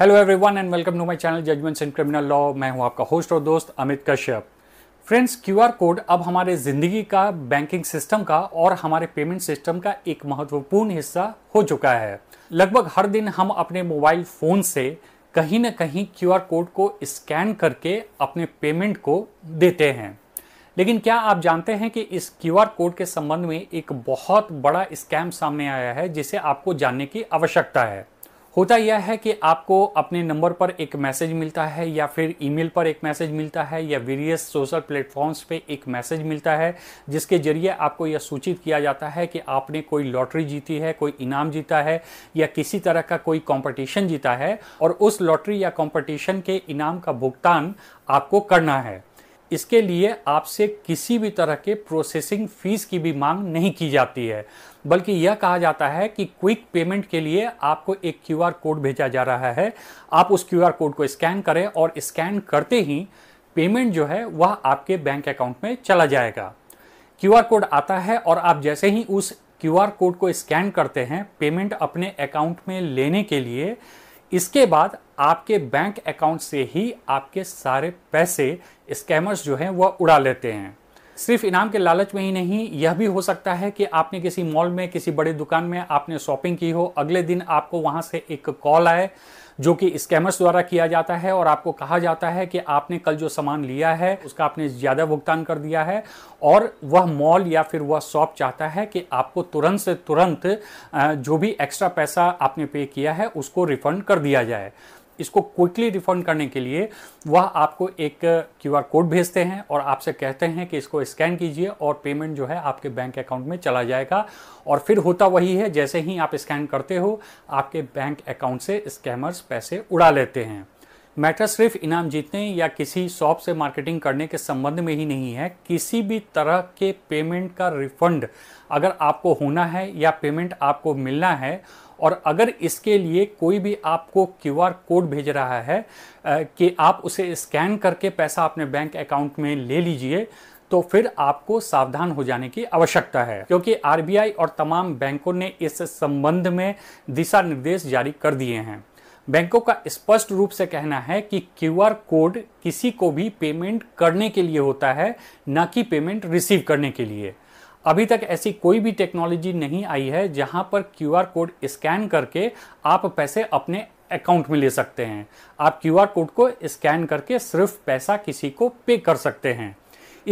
hello everyone and welcome to my channel judgments in criminal law मैं हूं आपका होस्ट और दोस्त Amit Kashyap friends Q R code अब हमारे ज़िंदगी का बैंकिंग सिस्टम का और हमारे पेमेंट सिस्टम का एक महत्वपूर्ण हिस्सा हो चुका है लगभग हर दिन हम अपने मोबाइल फ़ोन से कहीं ना कहीं क्यूआर कोड को स्कैन करके अपने पेमेंट को देते हैं लेकिन क्या आप जानते हैं कि इस क्यू कोड के संबंध में एक बहुत बड़ा स्कैम सामने आया है जिसे आपको जानने की आवश्यकता है होता यह है कि आपको अपने नंबर पर एक मैसेज मिलता है या फिर ईमेल पर एक मैसेज मिलता है या वेरियस सोशल प्लेटफॉर्म्स पे एक मैसेज मिलता है जिसके जरिए आपको यह सूचित किया जाता है कि आपने कोई लॉटरी जीती है कोई इनाम जीता है या किसी तरह का कोई कंपटीशन जीता है और उस लॉटरी या कंपटीशन के इनाम का भुगतान आपको करना है इसके लिए आपसे किसी भी तरह के प्रोसेसिंग फीस की भी मांग नहीं की जाती है बल्कि यह कहा जाता है कि क्विक पेमेंट के लिए आपको एक क्यूआर कोड भेजा जा रहा है आप उस क्यूआर कोड को स्कैन करें और स्कैन करते ही पेमेंट जो है वह आपके बैंक अकाउंट में चला जाएगा क्यूआर कोड आता है और आप जैसे ही उस क्यूआर कोड को स्कैन करते हैं पेमेंट अपने अकाउंट में लेने के लिए इसके बाद आपके बैंक अकाउंट से ही आपके सारे पैसे स्कैमर्स जो हैं वह उड़ा लेते हैं सिर्फ इनाम के लालच में ही नहीं यह भी हो सकता है कि आपने किसी मॉल में किसी बड़े दुकान में आपने शॉपिंग की हो अगले दिन आपको वहां से एक कॉल आए जो कि स्कैमर्स द्वारा किया जाता है और आपको कहा जाता है कि आपने कल जो सामान लिया है उसका आपने ज़्यादा भुगतान कर दिया है और वह मॉल या फिर वह शॉप चाहता है कि आपको तुरंत से तुरंत जो भी एक्स्ट्रा पैसा आपने पे किया है उसको रिफंड कर दिया जाए इसको क्विकली रिफंड करने के लिए वह आपको एक क्यूआर कोड भेजते हैं और आपसे कहते हैं कि इसको स्कैन कीजिए और पेमेंट जो है आपके बैंक अकाउंट में चला जाएगा और फिर होता वही है जैसे ही आप स्कैन करते हो आपके बैंक अकाउंट से स्कैमर्स पैसे उड़ा लेते हैं मैटर सिर्फ इनाम जीतने या किसी शॉप से मार्केटिंग करने के संबंध में ही नहीं है किसी भी तरह के पेमेंट का रिफंड अगर आपको होना है या पेमेंट आपको मिलना है और अगर इसके लिए कोई भी आपको क्यू कोड भेज रहा है कि आप उसे स्कैन करके पैसा अपने बैंक अकाउंट में ले लीजिए तो फिर आपको सावधान हो जाने की आवश्यकता है क्योंकि आरबीआई और तमाम बैंकों ने इस संबंध में दिशा निर्देश जारी कर दिए हैं बैंकों का स्पष्ट रूप से कहना है कि क्यूआर कोड किसी को भी पेमेंट करने के लिए होता है न कि पेमेंट रिसीव करने के लिए अभी तक ऐसी कोई भी टेक्नोलॉजी नहीं आई है जहां पर क्यूआर कोड स्कैन करके आप पैसे अपने अकाउंट में ले सकते हैं आप क्यूआर कोड को स्कैन करके सिर्फ पैसा किसी को पे कर सकते हैं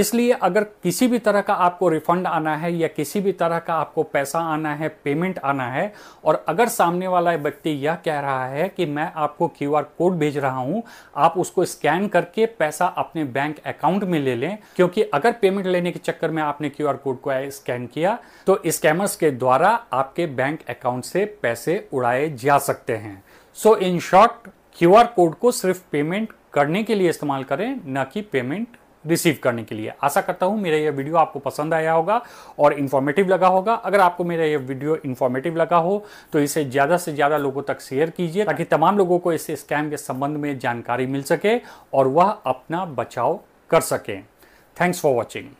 इसलिए अगर किसी भी तरह का आपको रिफंड आना है या किसी भी तरह का आपको पैसा आना है पेमेंट आना है और अगर सामने वाला व्यक्ति यह कह रहा है कि मैं आपको क्यू कोड भेज रहा हूं आप उसको स्कैन करके पैसा अपने बैंक अकाउंट में ले लें क्योंकि अगर पेमेंट लेने के चक्कर में आपने क्यू कोड को स्कैन किया तो स्कैमर्स के द्वारा आपके बैंक अकाउंट से पैसे उड़ाए जा सकते हैं so in short Q code को सिर्फ पेमेंट करने के लिए इस्तेमाल करें न कि पेमेंट रिसीव करने के लिए आशा करता हूँ मेरा यह वीडियो आपको पसंद आया होगा और इन्फॉर्मेटिव लगा होगा अगर आपको मेरा यह वीडियो इन्फॉर्मेटिव लगा हो तो इसे ज़्यादा से ज़्यादा लोगों तक शेयर कीजिए ताकि तमाम लोगों को इस स्कैम के संबंध में जानकारी मिल सके और वह अपना बचाव कर सकें थैंक्स फॉर वॉचिंग